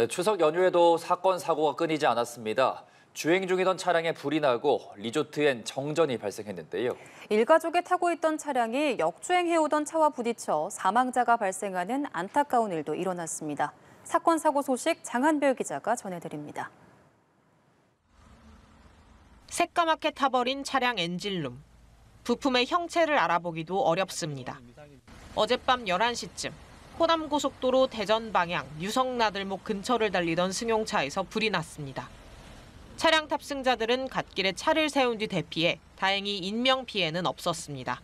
네, 추석 연휴에도 사건 사고가 끊이지 않았습니다. 주행 중이던 차량에 불이 나고 리조트엔 정전이 발생했는데요. 일가족이 타고 있던 차량이 역주행해오던 차와 부딪혀 사망자가 발생하는 안타까운 일도 일어났습니다. 사건 사고 소식 장한별 기자가 전해드립니다. 새까맣게 타버린 차량 엔진룸. 부품의 형체를 알아보기도 어렵습니다. 어젯밤 11시쯤 호남고속도로 대전 방향 유성나들목 근처를 달리던 승용차에서 불이 났습니다. 차량 탑승자들은 갓길에 차를 세운 뒤 대피해 다행히 인명피해는 없었습니다.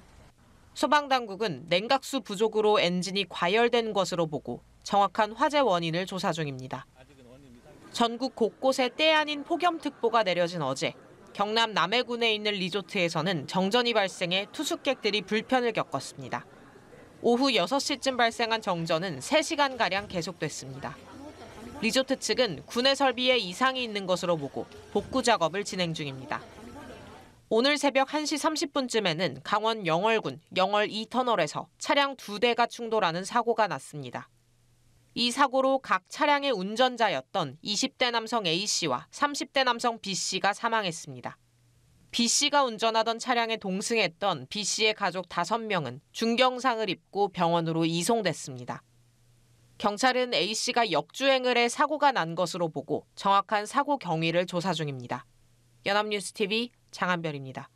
소방당국은 냉각수 부족으로 엔진이 과열된 것으로 보고 정확한 화재 원인을 조사 중입니다. 전국 곳곳에 때 아닌 폭염특보가 내려진 어제 경남 남해군에 있는 리조트에서는 정전이 발생해 투숙객들이 불편을 겪었습니다. 오후 6시쯤 발생한 정전은 3시간가량 계속됐습니다. 리조트 측은 군내 설비에 이상이 있는 것으로 보고 복구 작업을 진행 중입니다. 오늘 새벽 1시 30분쯤에는 강원 영월군 영월 2터널에서 차량 2대가 충돌하는 사고가 났습니다. 이 사고로 각 차량의 운전자였던 20대 남성 A씨와 30대 남성 B씨가 사망했습니다. B씨가 운전하던 차량에 동승했던 B씨의 가족 5명은 중경상을 입고 병원으로 이송됐습니다. 경찰은 A씨가 역주행을 해 사고가 난 것으로 보고 정확한 사고 경위를 조사 중입니다. 연합뉴스TV 장한별입니다.